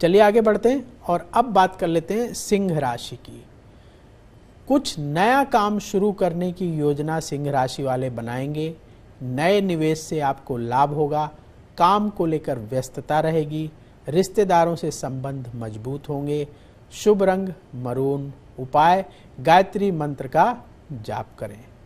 चलिए आगे बढ़ते हैं और अब बात कर लेते हैं सिंह राशि की कुछ नया काम शुरू करने की योजना सिंह राशि वाले बनाएंगे नए निवेश से आपको लाभ होगा काम को लेकर व्यस्तता रहेगी रिश्तेदारों से संबंध मजबूत होंगे शुभ रंग मरून उपाय गायत्री मंत्र का जाप करें